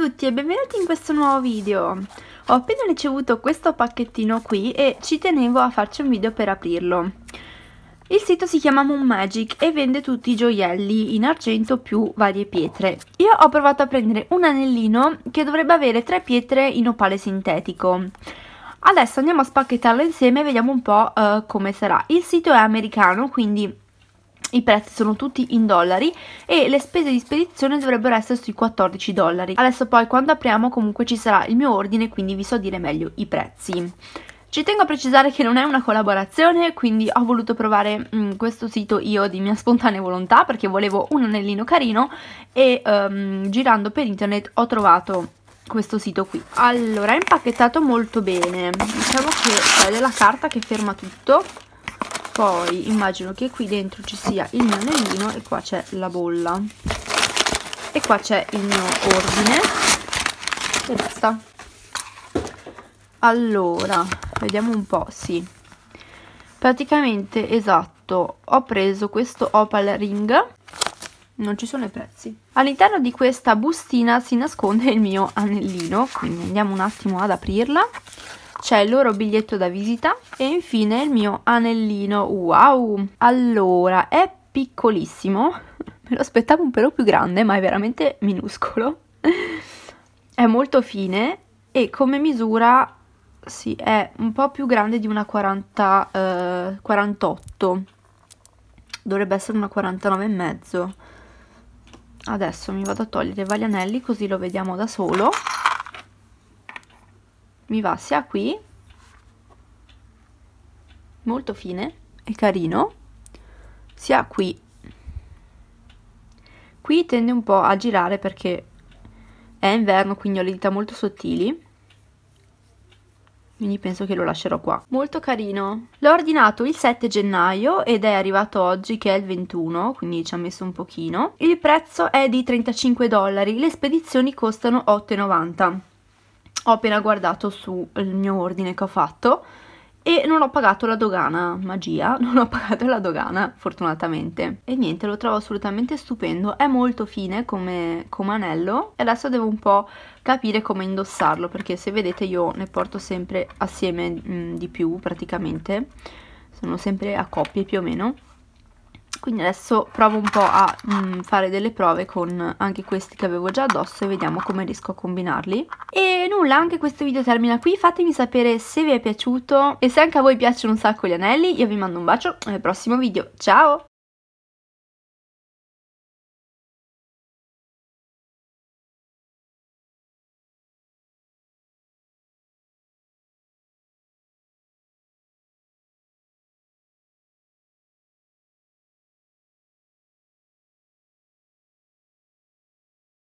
tutti e benvenuti in questo nuovo video ho appena ricevuto questo pacchettino qui e ci tenevo a farci un video per aprirlo il sito si chiama Moon Magic e vende tutti i gioielli in argento più varie pietre io ho provato a prendere un anellino che dovrebbe avere tre pietre in opale sintetico adesso andiamo a spacchettarlo insieme e vediamo un po' uh, come sarà il sito è americano quindi i prezzi sono tutti in dollari e le spese di spedizione dovrebbero essere sui 14 dollari. Adesso poi quando apriamo comunque ci sarà il mio ordine quindi vi so dire meglio i prezzi. Ci tengo a precisare che non è una collaborazione, quindi ho voluto provare mh, mm, questo sito io di mia spontanea volontà perché volevo un anellino carino e um, girando per internet ho trovato questo sito qui. Allora, è impacchettato molto bene, diciamo che c'è della carta che ferma tutto poi immagino che qui dentro ci sia il mio anellino e qua c'è la bolla e qua c'è il mio ordine e basta allora vediamo un po' sì praticamente esatto ho preso questo opal ring non ci sono i prezzi. All'interno di questa bustina si nasconde il mio anellino, quindi andiamo un attimo ad aprirla c'è il loro biglietto da visita e infine il mio anellino. Wow! Allora, è piccolissimo, me lo aspettavo un pelo più grande, ma è veramente minuscolo. è molto fine e come misura, sì, è un po' più grande di una 40, eh, 48. Dovrebbe essere una 49 e mezzo. Adesso mi vado a togliere i vari anelli così lo vediamo da solo mi va sia qui molto fine e carino sia qui qui tende un po' a girare perché è inverno quindi ho le dita molto sottili quindi penso che lo lascerò qua molto carino l'ho ordinato il 7 gennaio ed è arrivato oggi che è il 21 quindi ci ha messo un pochino il prezzo è di 35 dollari le spedizioni costano 8,90 ho appena guardato sul eh, mio ordine che ho fatto e non ho pagato la dogana, magia, non ho pagato la dogana fortunatamente. E niente, lo trovo assolutamente stupendo, è molto fine come, come, anello e adesso devo un po' capire come indossarlo perché se vedete io ne porto sempre assieme mh, mm, di più praticamente, sono sempre a coppie più o meno quindi adesso provo un po' a mh, mm, fare delle prove con anche questi che avevo già addosso e vediamo come riesco a combinarli e nulla anche questo video termina qui fatemi sapere se vi è piaciuto e se anche a voi piacciono un sacco gli anelli io vi mando un bacio al prossimo video ciao